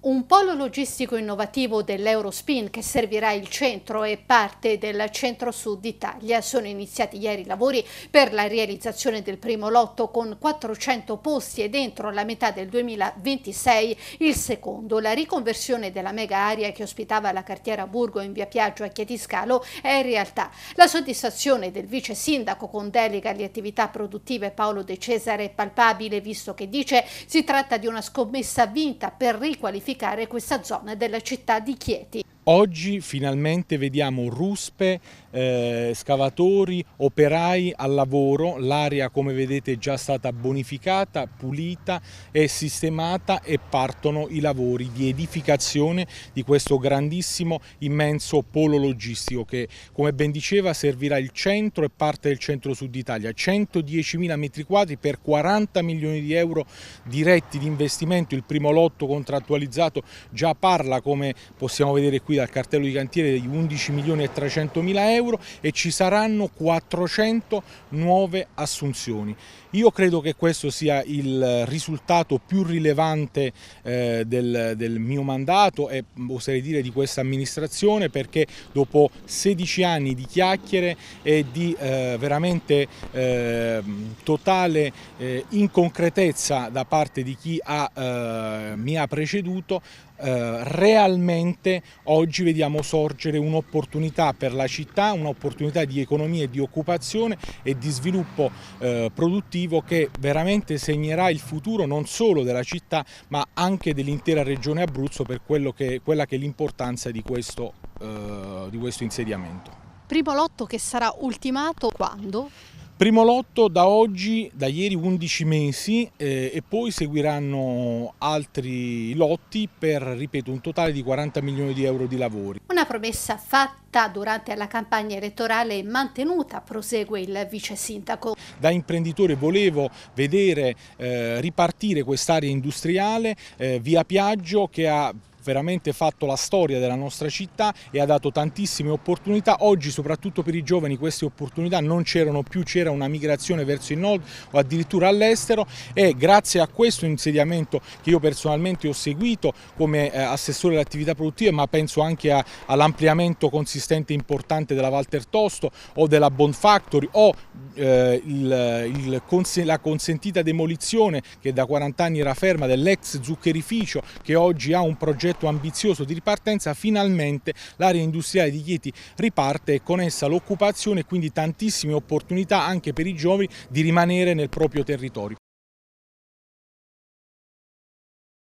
Un polo logistico innovativo dell'Eurospin che servirà il centro e parte del centro-sud Italia. Sono iniziati ieri i lavori per la realizzazione del primo lotto con 400 posti e dentro la metà del 2026 il secondo. La riconversione della mega area che ospitava la cartiera Burgo in via Piaggio a Chietiscalo è realtà. La soddisfazione del vice sindaco con delega alle attività produttive Paolo De Cesare è palpabile visto che dice si tratta di una scommessa vinta per riqualificare pacificare questa zona della città di Chieti. Oggi finalmente vediamo ruspe, eh, scavatori, operai al lavoro, l'area come vedete è già stata bonificata, pulita e sistemata e partono i lavori di edificazione di questo grandissimo immenso polo logistico che come ben diceva servirà il centro e parte del centro-sud Italia, 110.000 metri quadri per 40 milioni di euro diretti di investimento, il primo lotto contrattualizzato già parla come possiamo vedere qui dal cartello di cantiere di 11 milioni e 300 mila euro e ci saranno 400 nuove assunzioni. Io credo che questo sia il risultato più rilevante eh, del, del, mio mandato e oserei dire di questa amministrazione perché dopo 16 anni di chiacchiere e di eh, veramente eh, totale eh, inconcretezza da parte di chi ha, eh, mi ha preceduto, eh, realmente oggi oggi vediamo sorgere un'opportunità per la città, un'opportunità di economia e di occupazione e di sviluppo eh, produttivo che veramente segnerà il futuro non solo della città ma anche dell'intera regione Abruzzo per che, quella che è l'importanza di, eh, di questo insediamento. Primo lotto che sarà ultimato quando? Primo lotto da oggi, da ieri 11 mesi eh, e poi seguiranno altri lotti per, ripeto, un totale di 40 milioni di euro di lavori. Una promessa fatta durante la campagna elettorale e mantenuta, prosegue il vice sindaco. Da imprenditore volevo vedere eh, ripartire quest'area industriale eh, via Piaggio che ha veramente fatto la storia della nostra città e ha dato tantissime opportunità. Oggi soprattutto per i giovani queste opportunità non c'erano più, c'era una migrazione verso il nord o addirittura all'estero e grazie a questo insediamento che io personalmente ho seguito come eh, assessore alle attività produttive ma penso anche all'ampliamento consistente e importante della Walter Tosto o della Bond Factory o eh, il, il la consentita demolizione che da 40 anni era ferma dell'ex zuccherificio che oggi ha un progetto progetto ambizioso di ripartenza, finalmente l'area industriale di Chieti riparte e con essa l'occupazione e quindi tantissime opportunità anche per i giovani di rimanere nel proprio territorio.